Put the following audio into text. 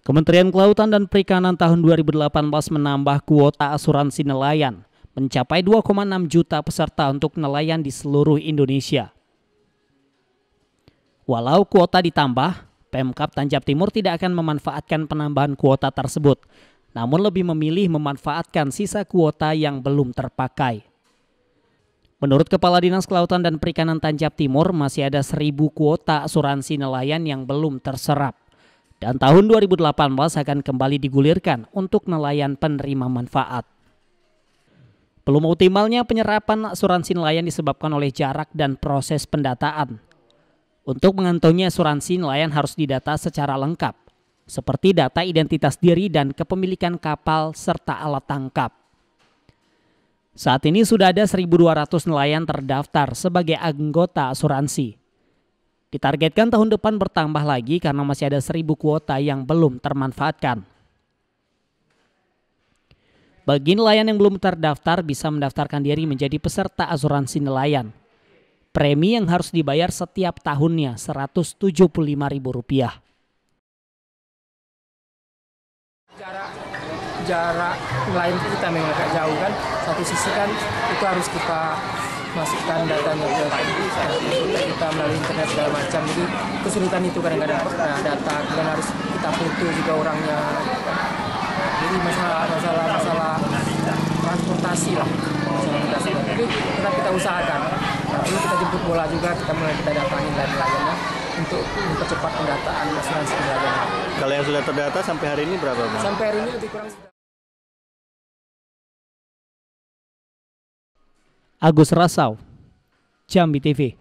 Kementerian Kelautan dan Perikanan tahun 2018 menambah kuota asuransi nelayan mencapai 2,6 juta peserta untuk nelayan di seluruh Indonesia. Walau kuota ditambah, Pemkap Tanjab Timur tidak akan memanfaatkan penambahan kuota tersebut, namun lebih memilih memanfaatkan sisa kuota yang belum terpakai. Menurut Kepala Dinas Kelautan dan Perikanan Tanjab Timur, masih ada seribu kuota asuransi nelayan yang belum terserap dan tahun 2018 akan kembali digulirkan untuk nelayan penerima manfaat. Belum optimalnya penyerapan asuransi nelayan disebabkan oleh jarak dan proses pendataan. Untuk mengantongi asuransi nelayan harus didata secara lengkap, seperti data identitas diri dan kepemilikan kapal serta alat tangkap. Saat ini sudah ada 1.200 nelayan terdaftar sebagai anggota asuransi. Ditargetkan tahun depan bertambah lagi karena masih ada seribu kuota yang belum termanfaatkan. Bagi nelayan yang belum terdaftar bisa mendaftarkan diri menjadi peserta asuransi nelayan. Premi yang harus dibayar setiap tahunnya Rp175.000. Jarak jarak nelayan kita memang agak jauh kan. Satu sisi kan itu harus kita masukkan datanya ke kita melalui internet segala macam jadi kesulitan itu kadang-kadang nah, data kemudian harus kita foto juga orangnya jadi masalah masalah masalah transportasi lah masalah transportasi tapi tetap kita usahakan nah, ini kita jemput bola juga kita mulai kita datangin dan lain-lainnya untuk mempercepat pendataan asuransi pelayanan. Kalau yang sudah terdata sampai hari ini berapa, Bang? Sampai hari ini lebih kurang Agus Rasau, Jambi TV.